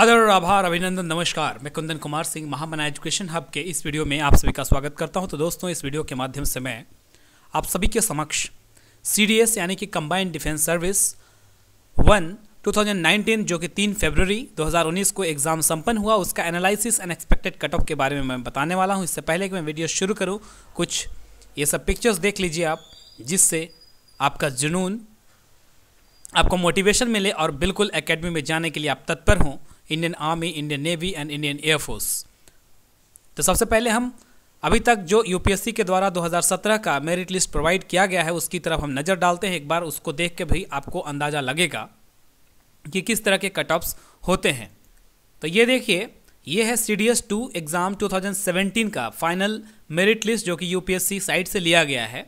आदर और आभार अभिनंदन नमस्कार मैं कुंदन कुमार सिंह महामना एजुकेशन हब के इस वीडियो में आप सभी का स्वागत करता हूं तो दोस्तों इस वीडियो के माध्यम से मैं आप सभी के समक्ष सी यानी कि कंबाइंड डिफेंस सर्विस वन 2019 जो कि 3 फरवरी 2019 को एग्ज़ाम संपन्न हुआ उसका analysis and expected cut off के बारे में मैं बताने वाला हूं इससे पहले कि मैं वीडियो शुरू करूं कुछ ये सब पिक्चर्स देख लीजिए आप जिससे आपका जुनून आपको मोटिवेशन मिले और बिल्कुल एकेडमी में जाने के लिए आप तत्पर हों Indian army Indian navy and Indian air force तो सबसे पहले हम अभी तक जो यूपीएससी के द्वारा 2017 का मेरिट लिस्ट प्रोवाइड किया गया है उसकी तरफ हम नज़र डालते हैं एक बार उसको देख के भी आपको अंदाज़ा लगेगा कि किस तरह के कट ऑफ्स होते हैं तो ये देखिए ये है C D S two exam 2017 का फाइनल मेरिट लिस्ट जो कि यूपीएससी साइट से लिया गया है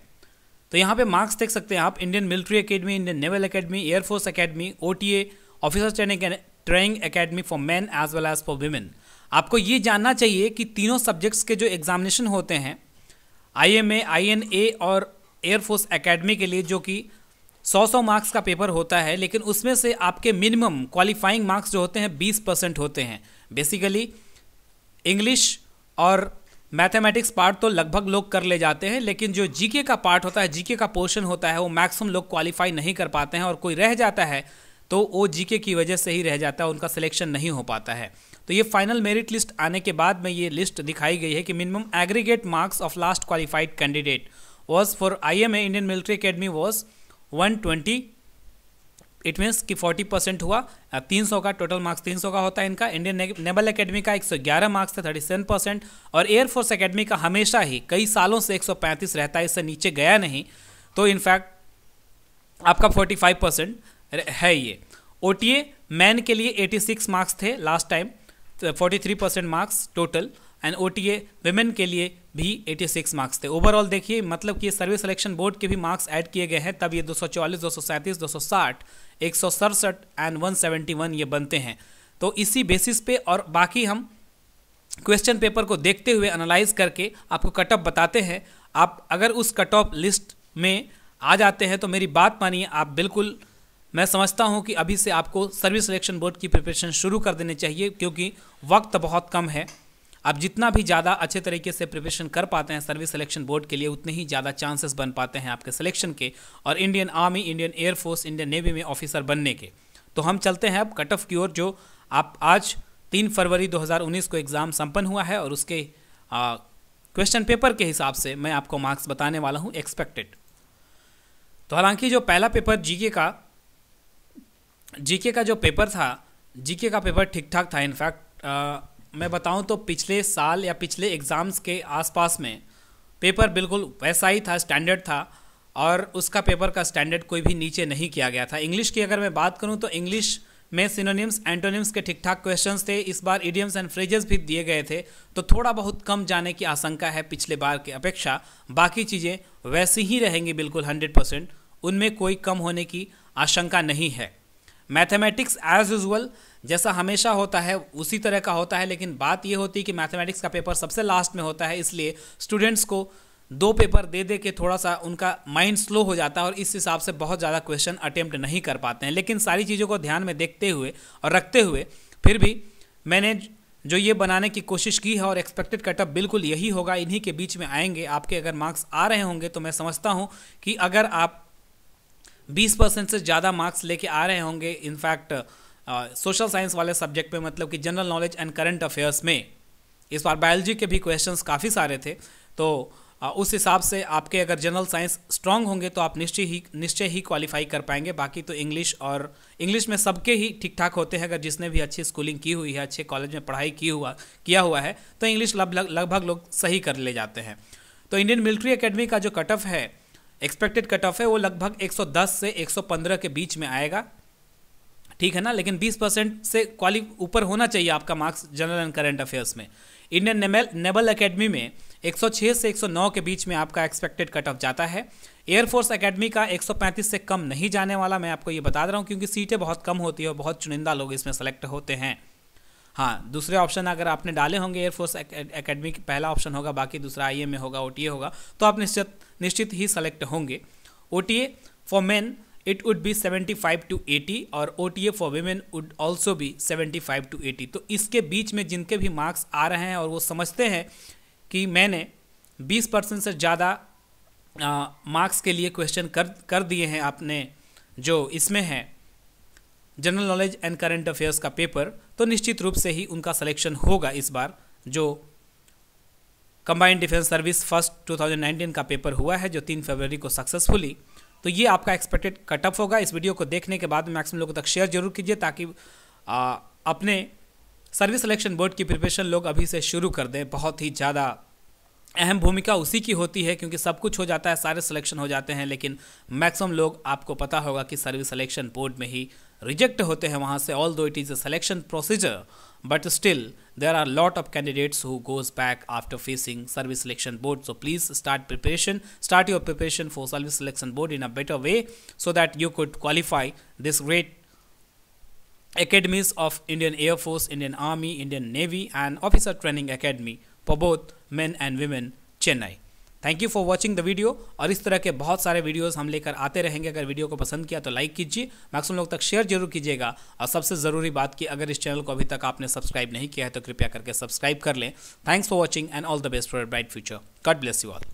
तो यहाँ पे मार्क्स देख सकते हैं आप Indian military academy Indian naval academy air force academy O T A officer training training academy for men as well as for women आपको ये जानना चाहिए कि तीनों सब्जेक्ट्स के जो एग्जामिनेशन होते हैं आई M A I N A और एयरफोर्स अकेडमी के लिए जो कि सौ सौ मार्क्स का पेपर होता है लेकिन उसमें से आपके मिनिमम क्वालिफाइंग मार्क्स जो होते हैं बीस परसेंट होते हैं बेसिकली इंग्लिश और मैथमेटिक्स पार्ट तो लगभग लोग कर ले जाते हैं लेकिन जो जीके का पार्ट होता है जीके का पोर्शन होता है वो मैक्सिमम लोग क्वालिफाई नहीं कर पाते हैं और कोई रह जाता है तो वो जीके की वजह से ही रह जाता है उनका सिलेक्शन नहीं हो पाता है तो ये फाइनल मेरिट लिस्ट आने के बाद में ये लिस्ट दिखाई गई है कि minimum aggregate marks of last qualified candidate was for I M A Indian military academy was one twenty it means कि फोर्टी परसेंट हुआ तीन सौ का टोटल मार्क्स तीन सौ का होता है इनका इंडियन नेवल अकेडमी का एक सौ ग्यारह मार्क्स था थर्टी सेवन परसेंट और एयरफोर्स अकेडमी का हमेशा ही कई सालों से एक सौ पैंतीस रहता है इससे नीचे गया नहीं तो इनफैक्ट आपका फोर्टी फाइव परसेंट है ये ओ मैन के लिए 86 मार्क्स थे last time forty 43 percent marks total and O T women के लिए भी 86 मार्क्स थे ओवरऑल देखिए मतलब कि सर्विस सिलेक्शन बोर्ड के भी मार्क्स ऐड किए गए हैं तब ये 244, 237, 260, एक सौ सड़सठ एंड 171 ये बनते हैं तो इसी बेसिस पे और बाकी हम क्वेश्चन पेपर को देखते हुए एनालाइज करके आपको कट ऑफ बताते हैं आप अगर उस कट ऑफ लिस्ट में आ जाते हैं तो मेरी बात मानिए आप बिल्कुल मैं समझता हूँ कि अभी से आपको सर्विस सिलेक्शन बोर्ड की प्रिपरेशन शुरू कर देनी चाहिए क्योंकि वक्त बहुत कम है आप जितना भी ज़्यादा अच्छे तरीके से प्रिपरेशन कर पाते हैं सर्विस सिलेक्शन बोर्ड के लिए उतने ही ज़्यादा चांसेस बन पाते हैं आपके सिलेक्शन के और Indian army Indian air force Indian navy में ऑफिसर बनने के तो हम चलते हैं अब कट ऑफ की ओर जो आप आज तीन फरवरी 2019 को एग्ज़ाम संपन्न हुआ है और उसके क्वेश्चन पेपर के हिसाब से मैं आपको मार्क्स बताने वाला हूँ एक्सपेक्टेड तो हालांकि जो पहला पेपर जीके का जीके का जो पेपर था जीके का पेपर ठीक ठाक था इनफैक्ट मैं बताऊं तो पिछले साल या पिछले एग्ज़ाम्स के आसपास में पेपर बिल्कुल वैसा ही था स्टैंडर्ड था और उसका पेपर का स्टैंडर्ड कोई भी नीचे नहीं किया गया था इंग्लिश की अगर मैं बात करूँ तो इंग्लिश में सिनोनिम्स एंटोनिम्स के ठीक ठाक क्वेश्चंस थे इस बार इडियम्स एंड फ्रेजेस भी दिए गए थे तो थोड़ा बहुत कम जाने की आशंका है पिछले बार की अपेक्षा बाकी चीज़ें वैसी ही रहेंगी बिल्कुल हंड्रेड परसेंट उनमें कोई कम होने की आशंका नहीं है मैथमेटिक्स एज यूजल जैसा हमेशा होता है उसी तरह का होता है लेकिन बात यह होती है कि मैथमेटिक्स का पेपर सबसे लास्ट में होता है इसलिए स्टूडेंट्स को दो पेपर दे दे के थोड़ा सा उनका माइंड स्लो हो जाता है और इस हिसाब से बहुत ज़्यादा क्वेश्चन अटेम्प्ट नहीं कर पाते हैं लेकिन सारी चीज़ों को ध्यान में देखते हुए और रखते हुए फिर भी मैंने जो ये बनाने की कोशिश की है और एक्सपेक्टेड कटअप बिल्कुल यही होगा इन्हीं के बीच में आएंगे आपके अगर मार्क्स आ रहे होंगे तो मैं समझता हूँ कि अगर आप बीस परसेंट से ज़्यादा मार्क्स लेके आ रहे होंगे इनफैक्ट सोशल साइंस वाले सब्जेक्ट पे मतलब कि general knowledge and current affairs में इस बार बायोलॉजी के भी क्वेश्चंस काफ़ी सारे थे तो uh, उस हिसाब से आपके अगर जनरल साइंस स्ट्रांग होंगे तो आप निश्चय ही निश्चय ही क्वालिफाई कर पाएंगे बाकी तो इंग्लिश और इंग्लिश में सबके ही ठीक ठाक होते हैं अगर जिसने भी अच्छी स्कूलिंग की हुई है अच्छे कॉलेज में पढ़ाई की हुआ किया हुआ है तो इंग्लिश लगभग लगभग लोग सही कर ले जाते हैं तो इंडियन मिलिट्री अकेडमी का जो कट ऑफ है एक्सपेक्टेड कट ऑफ है वो लगभग 110 से 115 के बीच में आएगा ठीक है ना लेकिन 20 परसेंट से क्वालिफ ऊपर होना चाहिए आपका marks general and current affairs में इंडियन नेबल नेबल अकेडमी में 106 से 109 के बीच में आपका एक्सपेक्टेड कट ऑफ जाता है एयरफोर्स अकेडमी का 135 से कम नहीं जाने वाला मैं आपको ये बता रहा हूँ क्योंकि सीटें बहुत कम होती है और बहुत चुनिंदा लोग इसमें सेलेक्ट होते हैं हाँ दूसरे ऑप्शन अगर आपने डाले होंगे एयरफोर्स अकेडमी पहला ऑप्शन होगा बाकी दूसरा आई में होगा ओ होगा तो आप निश्चित निश्चित ही सेलेक्ट होंगे O T A for men it would be five to eighty और O T A for women would also भी सेवेंटी फाइव टू एटी तो इसके बीच में जिनके भी मार्क्स आ रहे हैं और वो समझते हैं कि मैंने बीस परसेंट से ज़्यादा मार्क्स के लिए क्वेश्चन कर कर दिए हैं आपने जो इसमें है general knowledge and current affairs का पेपर तो निश्चित रूप से ही उनका सलेक्शन होगा इस बार जो कंबाइंड डिफेंस सर्विस फर्स्ट 2019 का पेपर हुआ है जो तीन फरवरी को सक्सेसफुली तो ये आपका एक्सपेक्टेड कटअप होगा इस वीडियो को देखने के बाद मैक्सिमम लोगों तक शेयर जरूर कीजिए ताकि आ, अपने सर्विस सिलेक्शन बोर्ड की प्रिपरेशन लोग अभी से शुरू कर दें बहुत ही ज़्यादा अहम भूमिका उसी की होती है क्योंकि सब कुछ हो जाता है सारे सिलेक्शन हो जाते हैं लेकिन मैक्सिमम लोग आपको पता होगा कि सर्विस सिलेक्शन बोर्ड में ही रिजेक्ट होते हैं वहाँ से although it is a selection procedure but still there are a lot of candidates who goes back after facing service selection board so please start preparation start your preparation for service selection board in a better way so that you could qualify this great academies of indian air force indian army indian navy and officer training academy for both men and women chennai thank you for watching the video और इस तरह के बहुत सारे videos हम लेकर आते रहेंगे अगर वीडियो को पसंद किया तो लाइक कीजिए मैक्सिमम लोग तक शेयर जरूर कीजिएगा और सबसे ज़रूरी बात कि अगर इस चैनल को अभी तक आपने सब्सक्राइब नहीं किया है तो कृपया करके सब्सक्राइब कर लें thanks for watching and all the best for bright future God bless you all